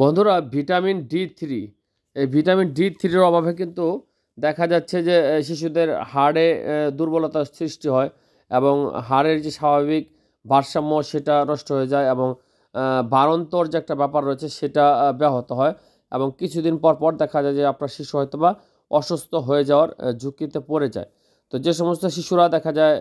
বন্ধুরা vitamin D three এই vitamin D থ্রির অভাবে কিন্তু দেখা যাচ্ছে যে শিশুদের হাড়ে দুর্বলতার সৃষ্টি হয় এবং হাড়ের যে স্বাভাবিক ভারসাম্য সেটা নষ্ট হয়ে যায় এবং বারন্তর যে একটা ব্যাপার রয়েছে সেটা ব্যাহত হয় এবং কিছুদিন পর পর দেখা যায় যে আপনার শিশু হয়তো বা অসুস্থ হয়ে যাওয়ার ঝুঁকিতে পড়ে যায় তো যে সমস্ত শিশুরা দেখা যায়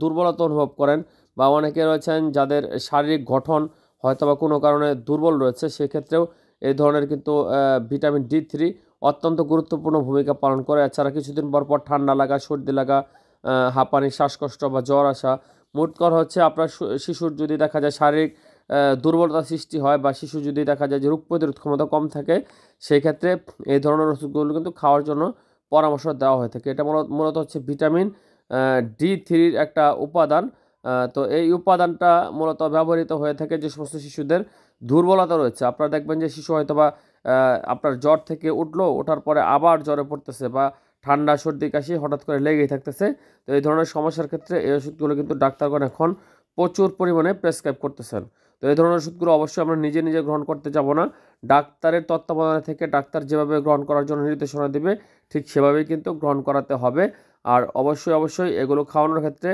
দুর্বলতা অনুভব করেন বা অনেকে রয়েছেন যাদের শারীরিক গঠন হয়তো বা কোনো কারণে দুর্বল রয়েছে সেক্ষেত্রেও এই ধরনের কিন্তু ভিটামিন ডি থ্রি অত্যন্ত গুরুত্বপূর্ণ ভূমিকা পালন করে এছাড়া কিছুদিন পর পর ঠান্ডা লাগা সর্দি লাগা হাঁপানি শ্বাসকষ্ট বা জ্বর আসা মোটকর কর হচ্ছে আপনার শিশুর যদি দেখা যায় শারীরিক দুর্বলতা সৃষ্টি হয় বা শিশু যদি দেখা যায় যে রোগ প্রতিরোধ ক্ষমতা কম থাকে সেই ক্ষেত্রে এই ধরনের ওষুধগুলো কিন্তু খাওয়ার জন্য পরামর্শ দেওয়া হয়ে থাকে এটা মূলত হচ্ছে ভিটামিন ডি থ্রির একটা উপাদান তো এই উপাদানটা মূলত ব্যবহৃত হয়ে থাকে যে সমস্ত শিশুদের দুর্বলতা রয়েছে আপনারা দেখবেন যে শিশু হয়তো বা আপনার জ্বর থেকে উঠলো ওঠার পরে আবার জ্বরে পড়তেছে বা ঠান্ডা সর্দি কাশি হঠাৎ করে লেগেই থাকতেছে তো এই ধরনের সমস্যার ক্ষেত্রে এই ওষুধগুলো কিন্তু ডাক্তারগণ এখন প্রচুর পরিমাণে প্রেসক্রাইব করতেছেন তো এই ধরনের ওষুধগুলো অবশ্যই আমরা নিজে নিজে গ্রহণ করতে যাব না ডাক্তারের তত্ত্বাবধানে থেকে ডাক্তার যেভাবে গ্রহণ করার জন্য নির্দেশনা দেবে ঠিক সেভাবেই কিন্তু গ্রহণ করাতে হবে আর অবশ্যই অবশ্যই এগুলো খাওয়ানোর ক্ষেত্রে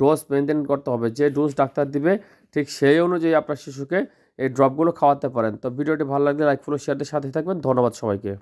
ডোজ মেনটেন করতে হবে যে ডোজ ডাক্তার দিবে ঠিক সেই অনুযায়ী আপনার শিশুকে এই ড্রপগুলো খাওয়াতে পারেন তো ভিডিওটি ভালো লাগলে লাইক ফলো শেয়ারদের সাথে থাকবেন ধন্যবাদ সবাইকে